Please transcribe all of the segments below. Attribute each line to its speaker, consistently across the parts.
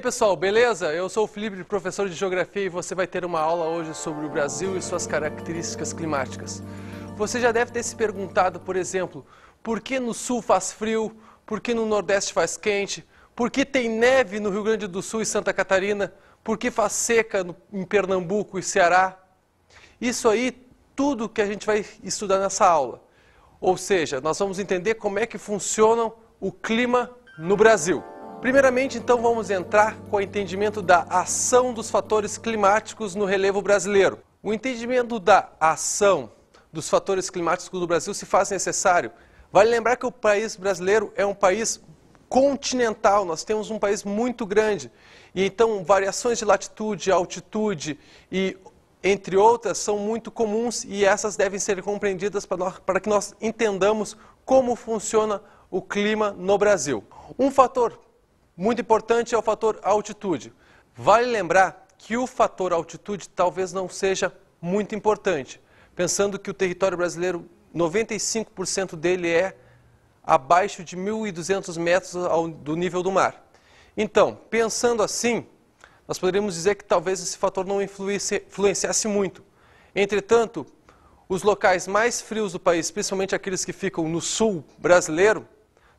Speaker 1: aí, pessoal, beleza? Eu sou o Felipe, professor de Geografia, e você vai ter uma aula hoje sobre o Brasil e suas características climáticas. Você já deve ter se perguntado, por exemplo, por que no sul faz frio, por que no nordeste faz quente, por que tem neve no Rio Grande do Sul e Santa Catarina, por que faz seca no, em Pernambuco e Ceará. Isso aí, tudo que a gente vai estudar nessa aula. Ou seja, nós vamos entender como é que funciona o clima no Brasil. Primeiramente, então, vamos entrar com o entendimento da ação dos fatores climáticos no relevo brasileiro. O entendimento da ação dos fatores climáticos do Brasil se faz necessário. Vale lembrar que o país brasileiro é um país continental, nós temos um país muito grande. E então, variações de latitude, altitude e entre outras, são muito comuns e essas devem ser compreendidas para, nós, para que nós entendamos como funciona o clima no Brasil. Um fator muito importante é o fator altitude. Vale lembrar que o fator altitude talvez não seja muito importante, pensando que o território brasileiro, 95% dele é abaixo de 1.200 metros ao, do nível do mar. Então, pensando assim, nós poderíamos dizer que talvez esse fator não influenciasse muito. Entretanto, os locais mais frios do país, principalmente aqueles que ficam no sul brasileiro,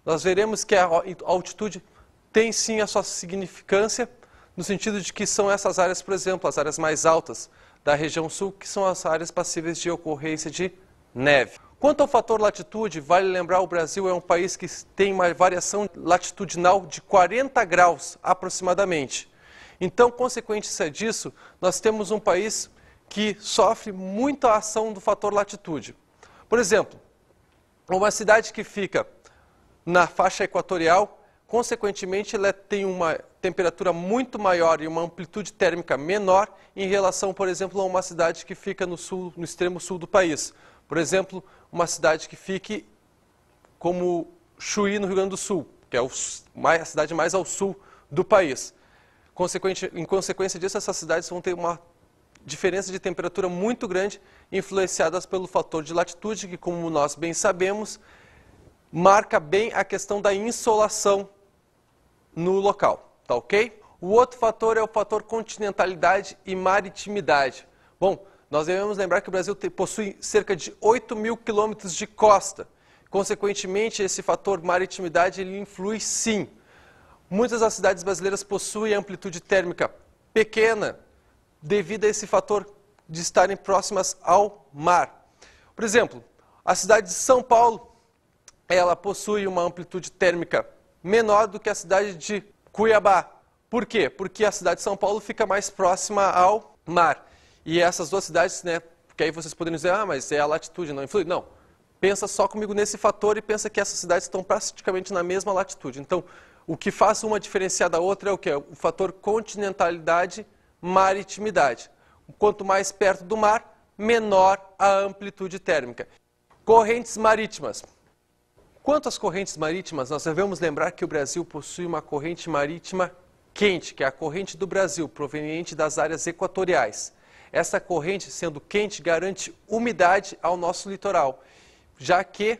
Speaker 1: nós veremos que a altitude tem sim a sua significância, no sentido de que são essas áreas, por exemplo, as áreas mais altas da região sul, que são as áreas passíveis de ocorrência de neve. Quanto ao fator latitude, vale lembrar o Brasil é um país que tem uma variação latitudinal de 40 graus aproximadamente. Então, consequência disso, nós temos um país que sofre muita ação do fator latitude. Por exemplo, uma cidade que fica na faixa equatorial Consequentemente, ela tem uma temperatura muito maior e uma amplitude térmica menor em relação, por exemplo, a uma cidade que fica no, sul, no extremo sul do país. Por exemplo, uma cidade que fique como Chuí, no Rio Grande do Sul, que é a cidade mais ao sul do país. Consequente, em consequência disso, essas cidades vão ter uma diferença de temperatura muito grande, influenciadas pelo fator de latitude, que, como nós bem sabemos, marca bem a questão da insolação no local, tá ok? O outro fator é o fator continentalidade e maritimidade. Bom, nós devemos lembrar que o Brasil possui cerca de 8 mil quilômetros de costa. Consequentemente, esse fator maritimidade ele influi sim. Muitas das cidades brasileiras possuem amplitude térmica pequena devido a esse fator de estarem próximas ao mar. Por exemplo, a cidade de São Paulo, ela possui uma amplitude térmica menor do que a cidade de Cuiabá. Por quê? Porque a cidade de São Paulo fica mais próxima ao mar. E essas duas cidades, né? Porque aí vocês poderiam dizer, ah, mas é a latitude, não influi. Não. Pensa só comigo nesse fator e pensa que essas cidades estão praticamente na mesma latitude. Então, o que faz uma diferenciar da outra é o que? O fator continentalidade, maritimidade. Quanto mais perto do mar, menor a amplitude térmica. Correntes marítimas. Quanto às correntes marítimas, nós devemos lembrar que o Brasil possui uma corrente marítima quente, que é a corrente do Brasil, proveniente das áreas equatoriais. Essa corrente, sendo quente, garante umidade ao nosso litoral, já que,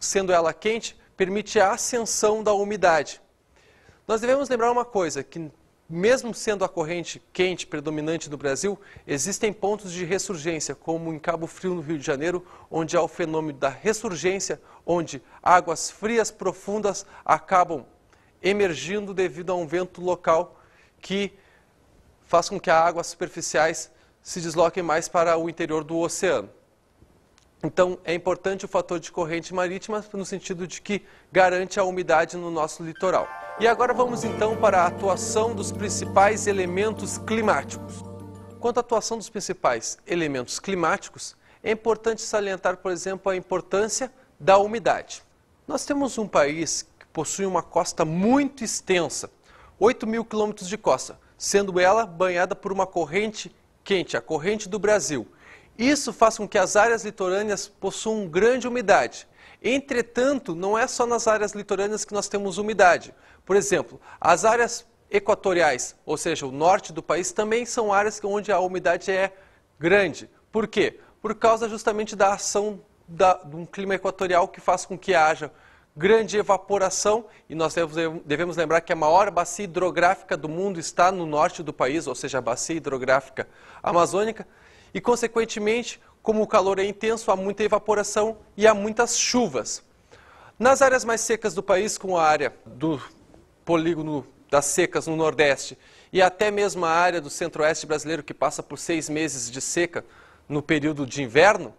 Speaker 1: sendo ela quente, permite a ascensão da umidade. Nós devemos lembrar uma coisa, que mesmo sendo a corrente quente predominante no Brasil, existem pontos de ressurgência, como em Cabo Frio, no Rio de Janeiro, onde há o fenômeno da ressurgência, onde águas frias profundas acabam emergindo devido a um vento local que faz com que as águas superficiais se desloquem mais para o interior do oceano. Então, é importante o fator de corrente marítima no sentido de que garante a umidade no nosso litoral. E agora vamos então para a atuação dos principais elementos climáticos. Quanto à atuação dos principais elementos climáticos, é importante salientar, por exemplo, a importância da umidade. Nós temos um país que possui uma costa muito extensa, 8 mil quilômetros de costa, sendo ela banhada por uma corrente quente, a corrente do Brasil. Isso faz com que as áreas litorâneas possuam grande umidade Entretanto, não é só nas áreas litorâneas que nós temos umidade. Por exemplo, as áreas equatoriais, ou seja, o norte do país, também são áreas onde a umidade é grande. Por quê? Por causa justamente da ação da, de um clima equatorial que faz com que haja grande evaporação, e nós devemos lembrar que a maior bacia hidrográfica do mundo está no norte do país, ou seja, a bacia hidrográfica amazônica, e, consequentemente, como o calor é intenso, há muita evaporação e há muitas chuvas. Nas áreas mais secas do país, como a área do polígono das secas no Nordeste e até mesmo a área do Centro-Oeste brasileiro, que passa por seis meses de seca no período de inverno,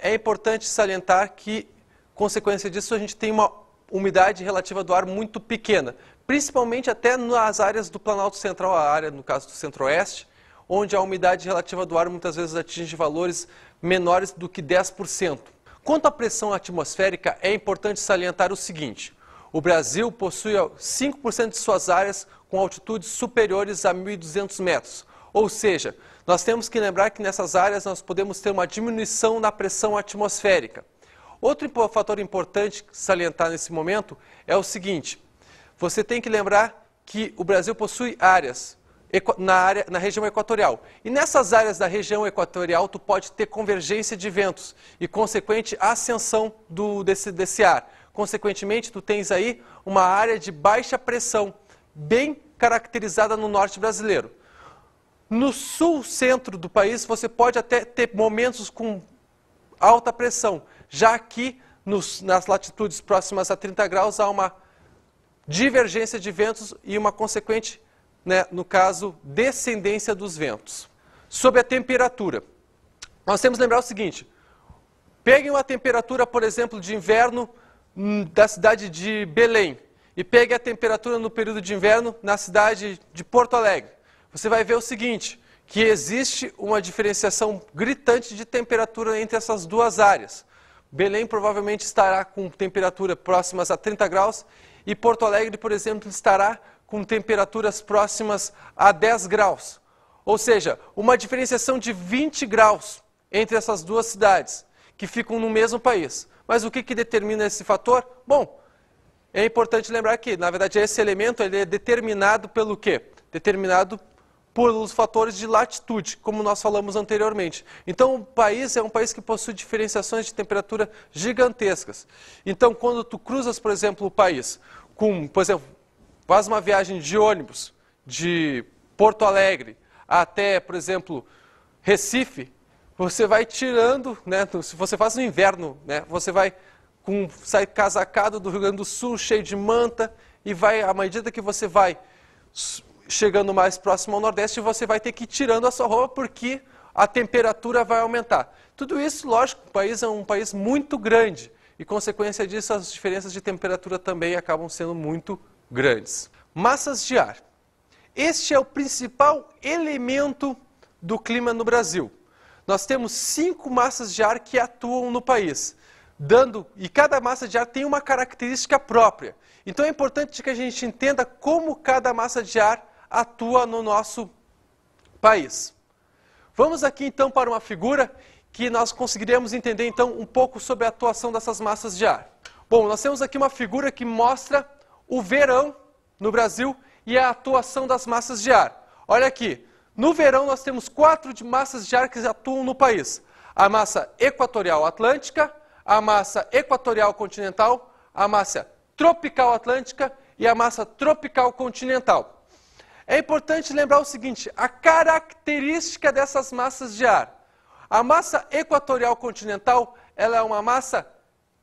Speaker 1: é importante salientar que, consequência disso, a gente tem uma umidade relativa do ar muito pequena, principalmente até nas áreas do Planalto Central, a área, no caso, do Centro-Oeste, onde a umidade relativa do ar muitas vezes atinge valores menores do que 10%. Quanto à pressão atmosférica, é importante salientar o seguinte: o Brasil possui 5% de suas áreas com altitudes superiores a 1.200 metros. Ou seja, nós temos que lembrar que nessas áreas nós podemos ter uma diminuição na pressão atmosférica. Outro fator importante salientar nesse momento é o seguinte: você tem que lembrar que o Brasil possui áreas na, área, na região equatorial. E nessas áreas da região equatorial, tu pode ter convergência de ventos e consequente ascensão do, desse, desse ar. Consequentemente, tu tens aí uma área de baixa pressão, bem caracterizada no norte brasileiro. No sul centro do país, você pode até ter momentos com alta pressão. Já aqui, nos, nas latitudes próximas a 30 graus, há uma divergência de ventos e uma consequente né, no caso, descendência dos ventos. Sobre a temperatura, nós temos que lembrar o seguinte: peguem uma temperatura, por exemplo, de inverno hum, da cidade de Belém e peguem a temperatura no período de inverno na cidade de Porto Alegre. Você vai ver o seguinte: que existe uma diferenciação gritante de temperatura entre essas duas áreas. Belém provavelmente estará com temperatura próximas a 30 graus e Porto Alegre, por exemplo, estará com temperaturas próximas a 10 graus. Ou seja, uma diferenciação de 20 graus entre essas duas cidades, que ficam no mesmo país. Mas o que, que determina esse fator? Bom, é importante lembrar que, na verdade, esse elemento ele é determinado pelo quê? Determinado pelos fatores de latitude, como nós falamos anteriormente. Então, o país é um país que possui diferenciações de temperatura gigantescas. Então, quando tu cruzas, por exemplo, o país com, por exemplo, faz uma viagem de ônibus de Porto Alegre até, por exemplo, Recife, você vai tirando, né, se você faz no inverno, né, você vai com, sai casacado do Rio Grande do Sul, cheio de manta, e vai, à medida que você vai chegando mais próximo ao Nordeste, você vai ter que ir tirando a sua roupa porque a temperatura vai aumentar. Tudo isso, lógico, o país é um país muito grande e, consequência disso, as diferenças de temperatura também acabam sendo muito grandes. Massas de ar. Este é o principal elemento do clima no Brasil. Nós temos cinco massas de ar que atuam no país, dando e cada massa de ar tem uma característica própria. Então é importante que a gente entenda como cada massa de ar atua no nosso país. Vamos aqui então para uma figura que nós conseguiremos entender então um pouco sobre a atuação dessas massas de ar. Bom, nós temos aqui uma figura que mostra o verão no Brasil e a atuação das massas de ar. Olha aqui, no verão nós temos quatro massas de ar que atuam no país: a massa equatorial atlântica, a massa equatorial continental, a massa tropical atlântica e a massa tropical continental. É importante lembrar o seguinte: a característica dessas massas de ar. A massa equatorial continental ela é uma massa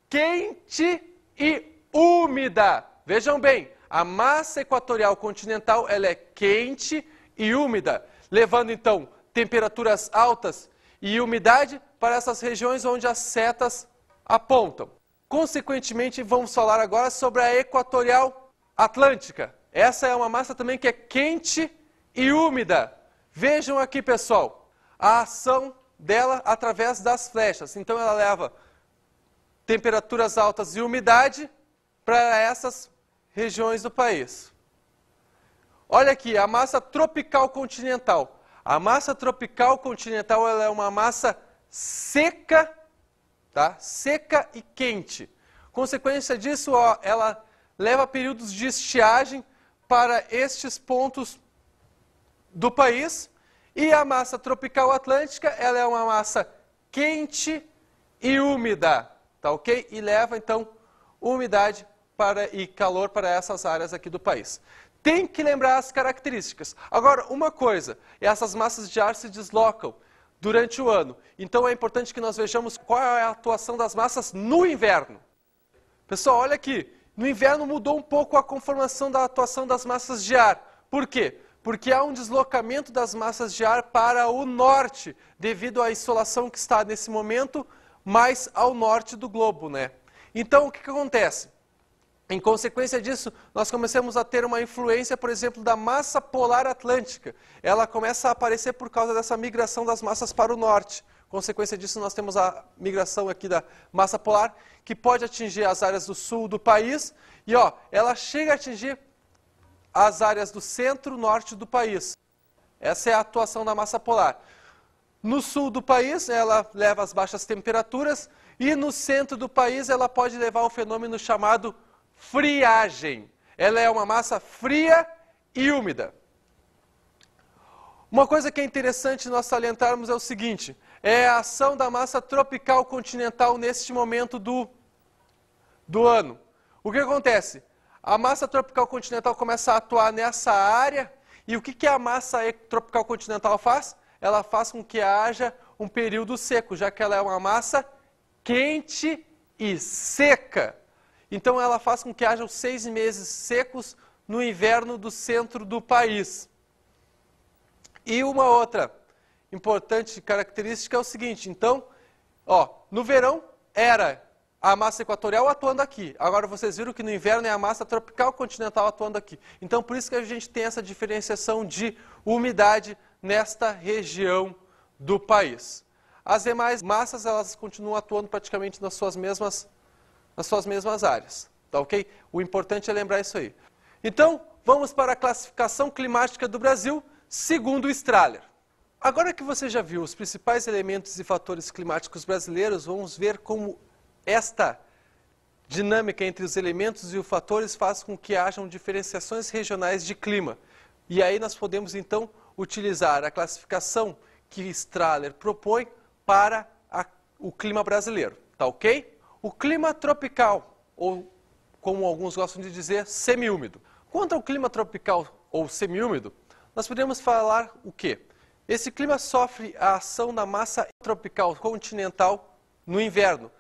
Speaker 1: quente e úmida. Vejam bem, a massa equatorial continental ela é quente e úmida, levando então temperaturas altas e umidade para essas regiões onde as setas apontam. Consequentemente, vamos falar agora sobre a equatorial atlântica. Essa é uma massa também que é quente e úmida. Vejam aqui, pessoal, a ação dela através das flechas. Então ela leva temperaturas altas e umidade para essas regiões do país. Olha aqui, a massa tropical continental. A massa tropical continental ela é uma massa seca, tá? seca e quente. Consequência disso, ó, ela leva períodos de estiagem para estes pontos do país. E a massa tropical atlântica, ela é uma massa quente e úmida, tá ok? E leva, então, umidade para, e calor para essas áreas aqui do país. Tem que lembrar as características. Agora, uma coisa, essas massas de ar se deslocam durante o ano. Então é importante que nós vejamos qual é a atuação das massas no inverno. Pessoal, olha aqui. No inverno mudou um pouco a conformação da atuação das massas de ar. Por quê? Porque há um deslocamento das massas de ar para o norte, devido à insolação que está nesse momento mais ao norte do globo, né? Então o que, que acontece? Em consequência disso, nós começamos a ter uma influência, por exemplo, da massa polar atlântica. Ela começa a aparecer por causa dessa migração das massas para o norte. Consequência disso, nós temos a migração aqui da massa polar, que pode atingir as áreas do sul do país, e ó, ela chega a atingir as áreas do centro-norte do país. Essa é a atuação da massa polar. No sul do país, ela leva as baixas temperaturas, e no centro do país, ela pode levar um fenômeno chamado friagem. Ela é uma massa fria e úmida. Uma coisa que é interessante nós salientarmos é o seguinte: é a ação da massa tropical continental neste momento do, do ano. O que acontece? A massa tropical continental começa a atuar nessa área, e o que, que a massa tropical continental faz? Ela faz com que haja um período seco, já que ela é uma massa quente e seca. Então ela faz com que os seis meses secos no inverno do centro do país. E uma outra importante característica é o seguinte, então, ó, no verão era a massa equatorial atuando aqui. Agora vocês viram que no inverno é a massa tropical continental atuando aqui. Então por isso que a gente tem essa diferenciação de umidade nesta região do país. As demais massas elas continuam atuando praticamente nas suas mesmas nas suas mesmas áreas. Tá ok? O importante é lembrar isso aí. Então, vamos para a classificação climática do Brasil, segundo o Strahler. Agora que você já viu os principais elementos e fatores climáticos brasileiros, vamos ver como esta dinâmica entre os elementos e os fatores faz com que hajam diferenciações regionais de clima. E aí nós podemos então utilizar a classificação que Strahler propõe para a, o clima brasileiro, tá ok? O clima tropical, ou como alguns gostam de dizer, semiúmido. Quanto ao clima tropical ou semiúmido, nós podemos falar o quê? Esse clima sofre a ação da massa tropical continental no inverno.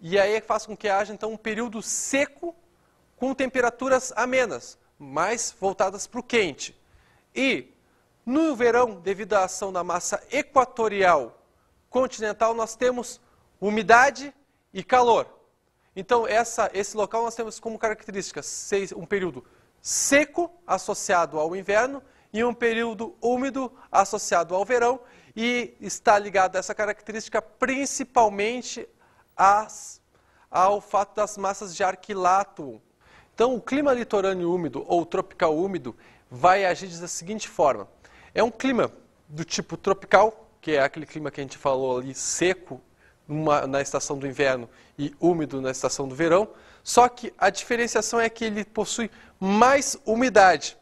Speaker 1: E aí é faz com que haja então um período seco com temperaturas amenas, mais voltadas para o quente. E no verão, devido à ação da massa equatorial continental, nós temos umidade e calor. Então, essa, esse local nós temos como características um período seco associado ao inverno e um período úmido associado ao verão e está ligado a essa característica principalmente às, ao fato das massas de ar que Então, o clima litorâneo úmido ou tropical úmido vai agir da seguinte forma: é um clima do tipo tropical, que é aquele clima que a gente falou ali seco numa, na estação do inverno e úmido na estação do verão. Só que a diferenciação é que ele possui mais umidade.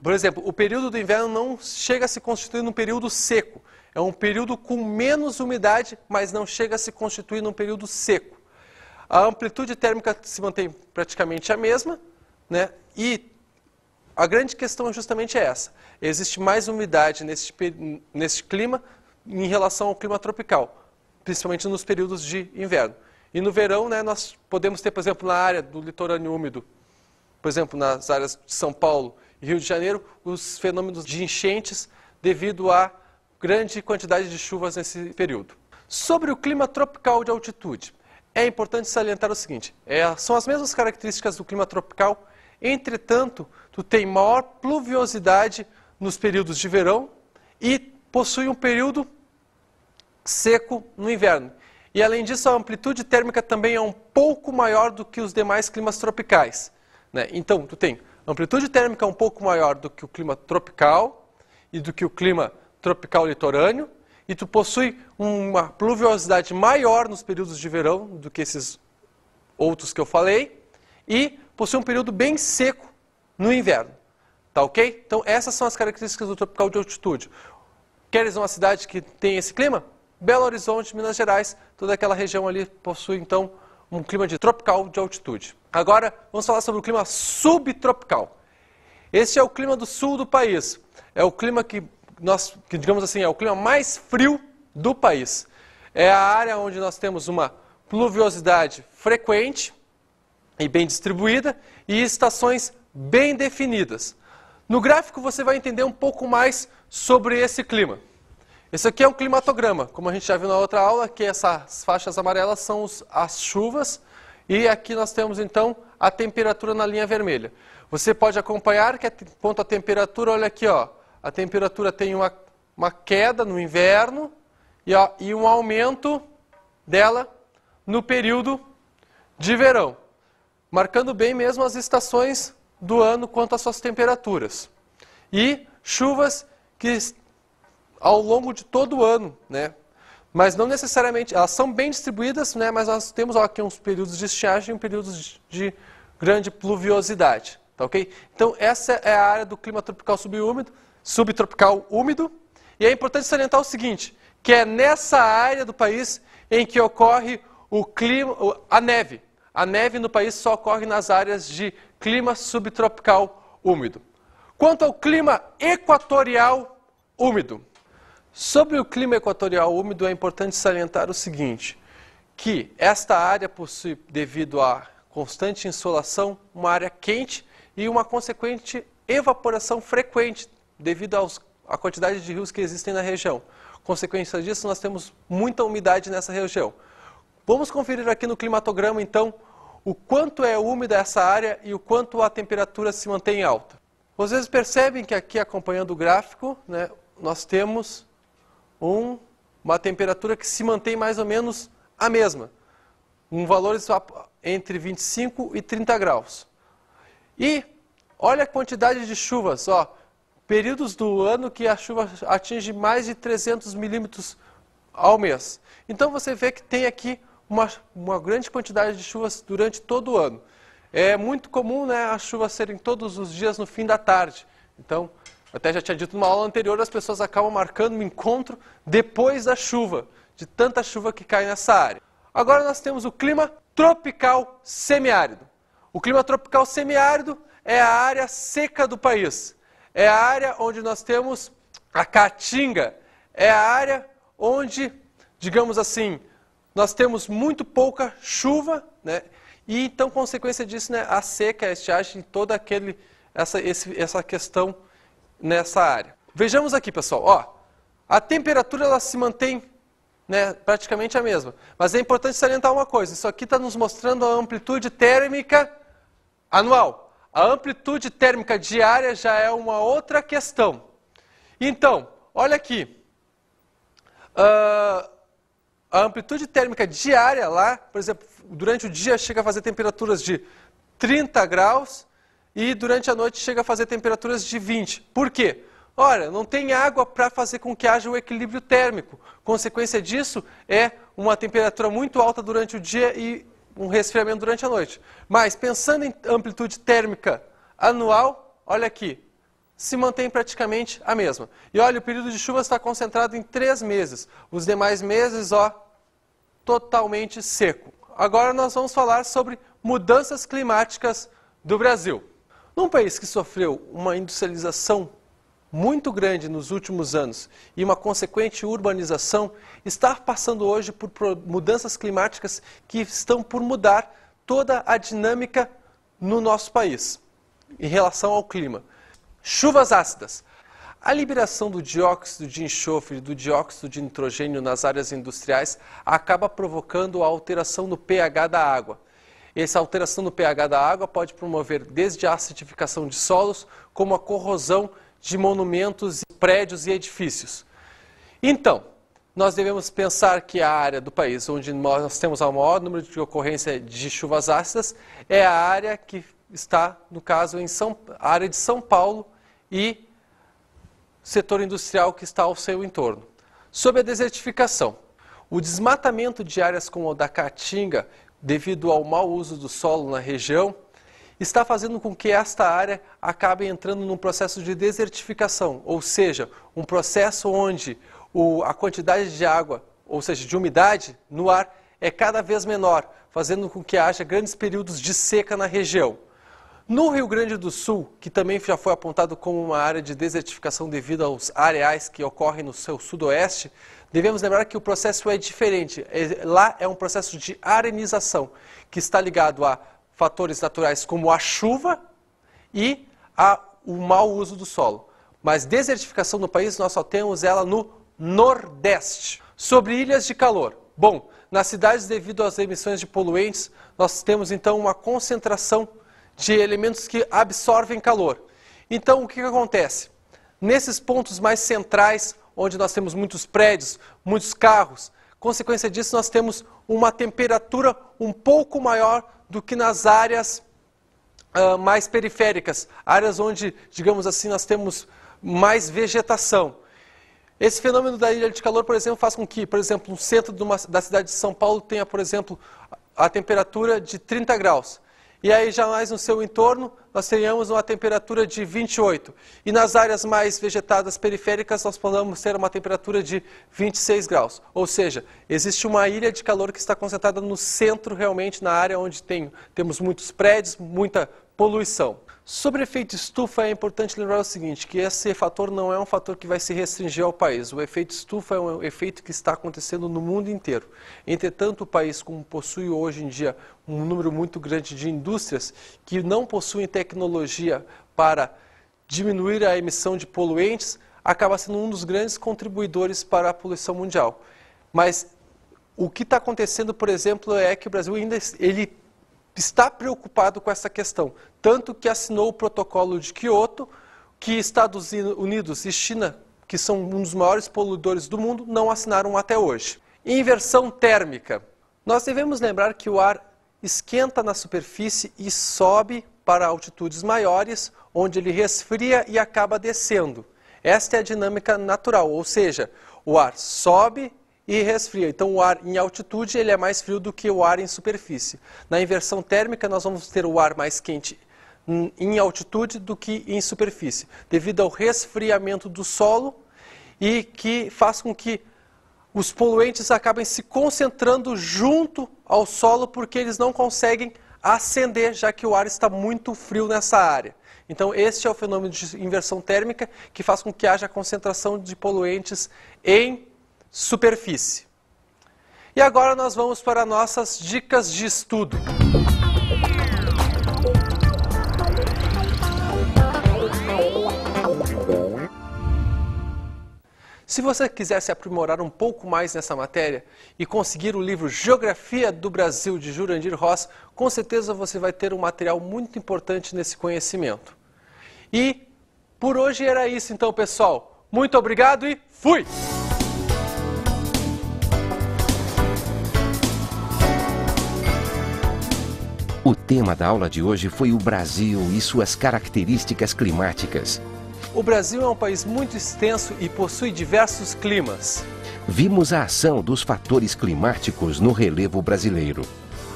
Speaker 1: Por exemplo, o período do inverno não chega a se constituir num período seco. É um período com menos umidade, mas não chega a se constituir num período seco. A amplitude térmica se mantém praticamente a mesma, né? E a grande questão justamente é essa. Existe mais umidade neste, neste clima em relação ao clima tropical principalmente nos períodos de inverno. E no verão, né, nós podemos ter, por exemplo, na área do litorâneo úmido, por exemplo, nas áreas de São Paulo e Rio de Janeiro, os fenômenos de enchentes devido à grande quantidade de chuvas nesse período. Sobre o clima tropical de altitude, é importante salientar o seguinte: é, são as mesmas características do clima tropical, entretanto, tu tem maior pluviosidade nos períodos de verão e possui um período seco no inverno. E além disso, a amplitude térmica também é um pouco maior do que os demais climas tropicais. Né? Então, tu tem amplitude térmica um pouco maior do que o clima tropical e do que o clima tropical litorâneo, e tu possui uma pluviosidade maior nos períodos de verão do que esses outros que eu falei, e possui um período bem seco no inverno. Tá ok? Então essas são as características do tropical de altitude. Queres uma cidade que tem esse clima? Belo Horizonte, Minas Gerais, toda aquela região ali possui então um clima de tropical de altitude. Agora vamos falar sobre o clima subtropical. Esse é o clima do sul do país. É o clima que nós, que digamos assim, é o clima mais frio do país. É a área onde nós temos uma pluviosidade frequente e bem distribuída e estações bem definidas. No gráfico você vai entender um pouco mais sobre esse clima. Esse aqui é o climatograma, como a gente já viu na outra aula, que essas faixas amarelas são os, as chuvas, e aqui nós temos então a temperatura na linha vermelha. Você pode acompanhar que quanto é à temperatura, olha aqui, ó, a temperatura tem uma, uma queda no inverno e, ó, e um aumento dela no período de verão, marcando bem mesmo as estações do ano quanto às suas temperaturas. E chuvas que ao longo de todo o ano, né? Mas não necessariamente, elas são bem distribuídas, né? mas nós temos ó, aqui uns períodos de estiagem e períodos de grande pluviosidade, tá ok? Então essa é a área do clima tropical subúmido, subtropical úmido, e é importante salientar o seguinte, que é nessa área do país em que ocorre o clima, a neve. A neve no país só ocorre nas áreas de clima subtropical úmido. Quanto ao clima equatorial úmido, Sobre o clima equatorial úmido, é importante salientar o seguinte, que esta área possui, devido à constante insolação, uma área quente e uma consequente evaporação frequente, devido aos, à quantidade de rios que existem na região. Consequência disso, nós temos muita umidade nessa região. Vamos conferir aqui no climatograma, então, o quanto é úmida essa área e o quanto a temperatura se mantém alta. Vocês percebem que aqui, acompanhando o gráfico, né, nós temos um, uma temperatura que se mantém mais ou menos a mesma, um valor entre 25 e 30 graus. E olha a quantidade de chuvas, ó, períodos do ano que a chuva atinge mais de 300 milímetros ao mês. Então você vê que tem aqui uma, uma grande quantidade de chuvas durante todo o ano. É muito comum né, a chuva serem todos os dias no fim da tarde. Então, até já tinha dito numa aula anterior, as pessoas acabam marcando um encontro depois da chuva, de tanta chuva que cai nessa área. Agora nós temos o clima tropical semiárido. O clima tropical semiárido é a área seca do país. É a área onde nós temos a caatinga. É a área onde, digamos assim, nós temos muito pouca chuva, né? E então, consequência disso, né, a seca, a estiagem, toda aquele, essa, esse, essa questão nessa área. Vejamos aqui, pessoal. Ó, a temperatura ela se mantém né, praticamente a mesma. Mas é importante salientar uma coisa. Isso aqui está nos mostrando a amplitude térmica anual. A amplitude térmica diária já é uma outra questão. Então, olha aqui. Uh, a amplitude térmica diária lá, por exemplo, durante o dia chega a fazer temperaturas de 30 graus e durante a noite chega a fazer temperaturas de 20. Por quê? Ora, não tem água para fazer com que haja o um equilíbrio térmico. Consequência disso é uma temperatura muito alta durante o dia e um resfriamento durante a noite. Mas pensando em amplitude térmica anual, olha aqui, se mantém praticamente a mesma. E olha, o período de chuva está concentrado em três meses. Os demais meses, ó, totalmente seco. Agora nós vamos falar sobre mudanças climáticas do Brasil. Num país que sofreu uma industrialização muito grande nos últimos anos e uma consequente urbanização, está passando hoje por mudanças climáticas que estão por mudar toda a dinâmica no nosso país em relação ao clima. Chuvas ácidas. A liberação do dióxido de enxofre e do dióxido de nitrogênio nas áreas industriais acaba provocando a alteração no pH da água, essa alteração do pH da água pode promover desde a acidificação de solos, como a corrosão de monumentos, prédios e edifícios. Então, nós devemos pensar que a área do país onde nós temos o maior número de ocorrência de chuvas ácidas é a área que está, no caso, em São, a área de São Paulo e setor industrial que está ao seu entorno. Sobre a desertificação, o desmatamento de áreas como o da Caatinga devido ao mau uso do solo na região, está fazendo com que esta área acabe entrando num processo de desertificação, ou seja, um processo onde o, a quantidade de água, ou seja, de umidade no ar, é cada vez menor, fazendo com que haja grandes períodos de seca na região. No Rio Grande do Sul, que também já foi apontado como uma área de desertificação devido aos areais que ocorrem no seu sudoeste, Devemos lembrar que o processo é diferente. É, lá é um processo de arenização, que está ligado a fatores naturais como a chuva e a, o mau uso do solo. Mas desertificação no país nós só temos ela no Nordeste. Sobre ilhas de calor. Bom, nas cidades, devido às emissões de poluentes, nós temos então uma concentração de elementos que absorvem calor. Então, o que acontece? Nesses pontos mais centrais, onde nós temos muitos prédios, muitos carros. Consequência disso, nós temos uma temperatura um pouco maior do que nas áreas uh, mais periféricas, áreas onde, digamos assim, nós temos mais vegetação. Esse fenômeno da ilha de calor, por exemplo, faz com que, por exemplo, no centro uma, da cidade de São Paulo tenha, por exemplo, a temperatura de 30 graus. E aí, jamais no seu entorno, nós teríamos uma temperatura de 28. E nas áreas mais vegetadas periféricas, nós podemos ter uma temperatura de 26 graus. Ou seja, existe uma ilha de calor que está concentrada no centro, realmente, na área onde tem, temos muitos prédios, muita poluição. Sobre efeito estufa, é importante lembrar o seguinte, que esse fator não é um fator que vai se restringir ao país. O efeito estufa é um efeito que está acontecendo no mundo inteiro. Entretanto, o país, como possui hoje em dia um número muito grande de indústrias que não possuem tecnologia para diminuir a emissão de poluentes, acaba sendo um dos grandes contribuidores para a poluição mundial. Mas o que está acontecendo, por exemplo, é que o Brasil ainda ele está preocupado com essa questão, tanto que assinou o protocolo de Quioto, que Estados Unidos e China, que são um dos maiores poluidores do mundo, não assinaram até hoje. Inversão térmica. Nós devemos lembrar que o ar esquenta na superfície e sobe para altitudes maiores, onde ele resfria e acaba descendo. Esta é a dinâmica natural, ou seja, o ar sobe e resfria. Então o ar em altitude ele é mais frio do que o ar em superfície. Na inversão térmica nós vamos ter o ar mais quente em altitude do que em superfície, devido ao resfriamento do solo e que faz com que os poluentes acabem se concentrando junto ao solo porque eles não conseguem ascender, já que o ar está muito frio nessa área. Então, este é o fenômeno de inversão térmica que faz com que haja concentração de poluentes em superfície. E agora nós vamos para nossas dicas de estudo. Se você quiser se aprimorar um pouco mais nessa matéria e conseguir o livro Geografia do Brasil de Jurandir Ross, com certeza você vai ter um material muito importante nesse conhecimento. E por hoje era isso então, pessoal. Muito obrigado e fui! tema da aula de hoje foi o Brasil e suas características climáticas. O Brasil é um país muito extenso e possui diversos climas. Vimos a ação dos fatores climáticos no relevo brasileiro.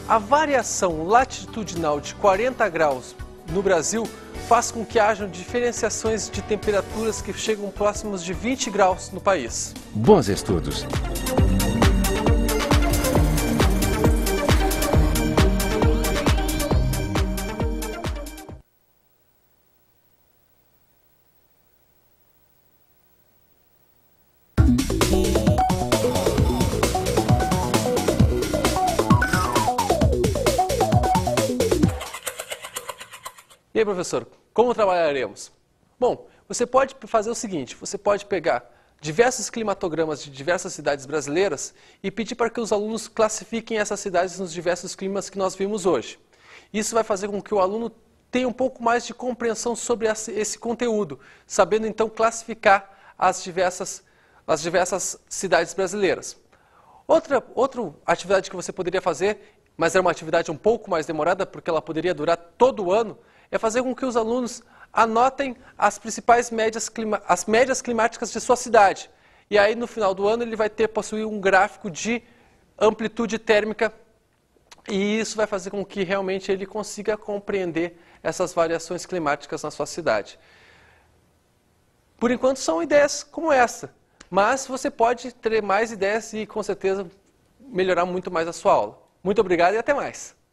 Speaker 1: A variação latitudinal de 40 graus no Brasil faz com que hajam diferenciações de temperaturas que chegam próximos de 20 graus no país. Bons estudos! professor, como trabalharemos? Bom, você pode fazer o seguinte, você pode pegar diversos climatogramas de diversas cidades brasileiras e pedir para que os alunos classifiquem essas cidades nos diversos climas que nós vimos hoje. Isso vai fazer com que o aluno tenha um pouco mais de compreensão sobre esse conteúdo, sabendo então classificar as diversas, as diversas cidades brasileiras. Outra, outra atividade que você poderia fazer, mas é uma atividade um pouco mais demorada, porque ela poderia durar todo o ano, é fazer com que os alunos anotem as principais médias, clima, as médias climáticas de sua cidade. E aí, no final do ano, ele vai ter possuir um gráfico de amplitude térmica e isso vai fazer com que realmente ele consiga compreender essas variações climáticas na sua cidade. Por enquanto, são ideias como essa, mas você pode ter mais ideias e, com certeza, melhorar muito mais a sua aula. Muito obrigado e até mais!